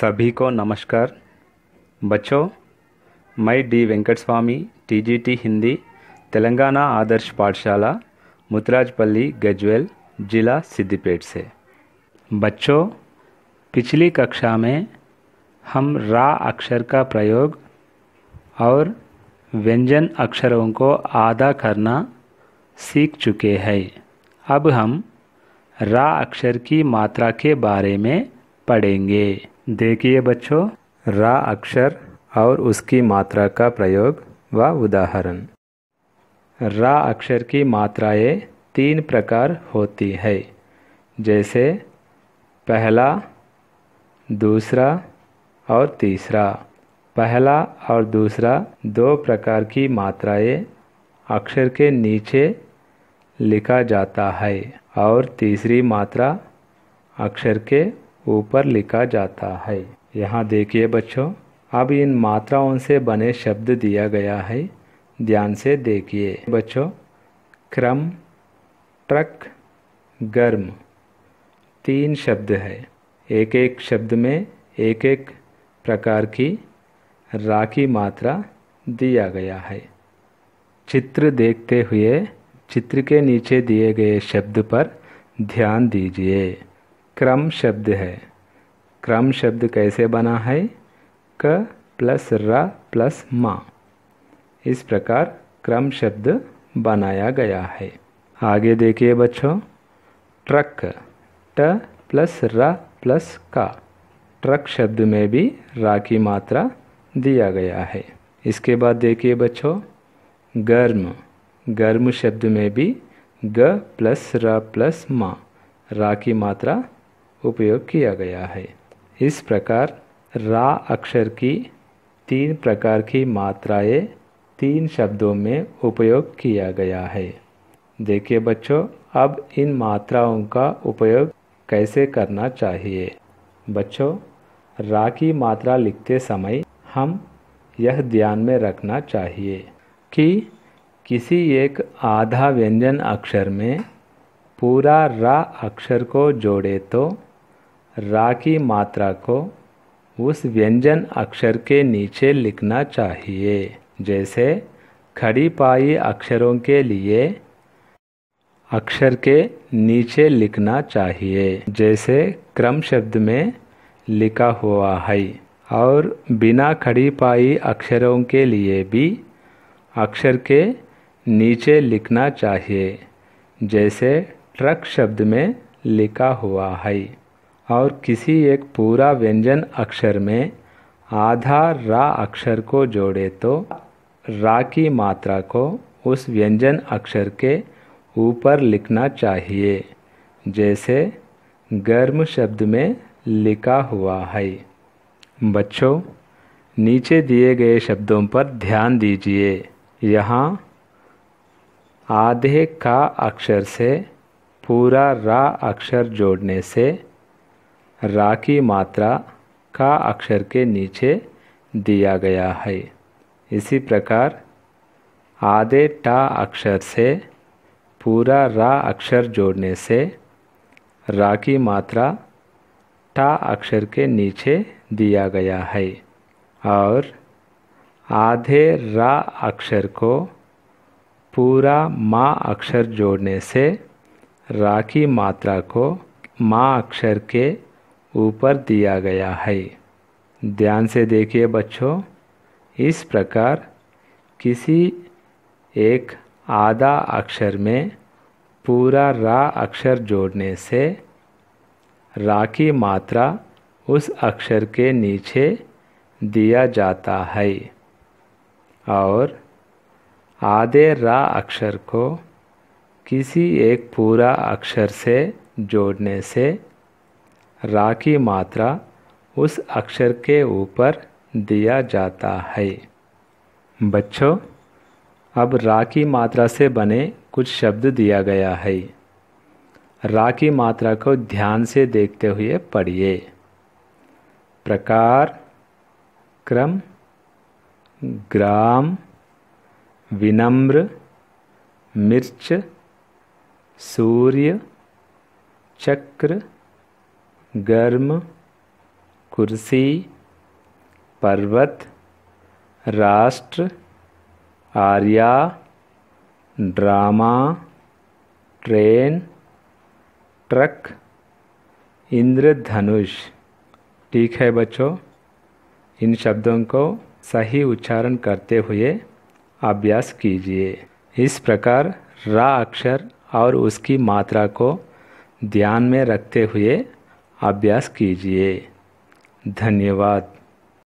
सभी को नमस्कार बच्चों मई डी वेंकट स्वामी टीजीटी हिंदी तेलंगाना आदर्श पाठशाला मुतराजपल्ली गजवेल जिला सिद्दीपेट से बच्चों पिछली कक्षा में हम रा अक्षर का प्रयोग और व्यंजन अक्षरों को आधा करना सीख चुके हैं अब हम रा अक्षर की मात्रा के बारे में पढ़ेंगे देखिए बच्चों रा अक्षर और उसकी मात्रा का प्रयोग व उदाहरण रा अक्षर की मात्राएं तीन प्रकार होती है जैसे पहला दूसरा और तीसरा पहला और दूसरा दो प्रकार की मात्राएं अक्षर के नीचे लिखा जाता है और तीसरी मात्रा अक्षर के ऊपर लिखा जाता है यहाँ देखिए बच्चों अब इन मात्राओं से बने शब्द दिया गया है ध्यान से देखिए बच्चों क्रम ट्रक गर्म तीन शब्द है एक एक शब्द में एक एक प्रकार की राखी मात्रा दिया गया है चित्र देखते हुए चित्र के नीचे दिए गए शब्द पर ध्यान दीजिए क्रम शब्द है क्रम शब्द कैसे बना है क प्लस र प्लस मा इस प्रकार क्रम शब्द बनाया गया है आगे देखिए बच्चों ट्रक ट प्लस र प्लस का ट्रक शब्द में भी रा की मात्रा दिया गया है इसके बाद देखिए बच्चों गर्म गर्म शब्द में भी ग प्लस र प्लस मा रा की मात्रा उपयोग किया गया है इस प्रकार रा अक्षर की तीन प्रकार की मात्राएं तीन शब्दों में उपयोग किया गया है देखिए बच्चों अब इन मात्राओं का उपयोग कैसे करना चाहिए बच्चों रा की मात्रा लिखते समय हम यह ध्यान में रखना चाहिए कि किसी एक आधा व्यंजन अक्षर में पूरा रा अक्षर को जोड़े तो रा की मात्रा को उस व्यंजन अक्षर के नीचे लिखना चाहिए जैसे खड़ी पाई अक्षरों के लिए अक्षर के नीचे लिखना चाहिए जैसे क्रम शब्द में लिखा हुआ है और बिना खड़ी पाई अक्षरों के लिए भी अक्षर के नीचे लिखना चाहिए जैसे ट्रक शब्द में लिखा हुआ है और किसी एक पूरा व्यंजन अक्षर में आधा रा अक्षर को जोड़े तो रा की मात्रा को उस व्यंजन अक्षर के ऊपर लिखना चाहिए जैसे गर्म शब्द में लिखा हुआ है बच्चों नीचे दिए गए शब्दों पर ध्यान दीजिए यहाँ आधे का अक्षर से पूरा रा अक्षर जोड़ने से रा की मात्रा का अक्षर के नीचे दिया गया है इसी प्रकार आधे टा अक्षर से पूरा रा अक्षर जोड़ने से रा की मात्रा टा अक्षर के नीचे दिया गया है और आधे रा अक्षर को पूरा माँ अक्षर जोड़ने से रा की मात्रा को माँ अक्षर के ऊपर दिया गया है ध्यान से देखिए बच्चों इस प्रकार किसी एक आधा अक्षर में पूरा रा अक्षर जोड़ने से रा की मात्रा उस अक्षर के नीचे दिया जाता है और आधे रा अक्षर को किसी एक पूरा अक्षर से जोड़ने से रा की मात्रा उस अक्षर के ऊपर दिया जाता है बच्चों अब रा की मात्रा से बने कुछ शब्द दिया गया है रा की मात्रा को ध्यान से देखते हुए पढ़िए प्रकार क्रम ग्राम विनम्र मिर्च सूर्य चक्र गर्म कुर्सी पर्वत राष्ट्र आर्या ड्रामा ट्रेन ट्रक इंद्रधनुष ठीक है बच्चों इन शब्दों को सही उच्चारण करते हुए अभ्यास कीजिए इस प्रकार रा अक्षर और उसकी मात्रा को ध्यान में रखते हुए अभ्यास कीजिए धन्यवाद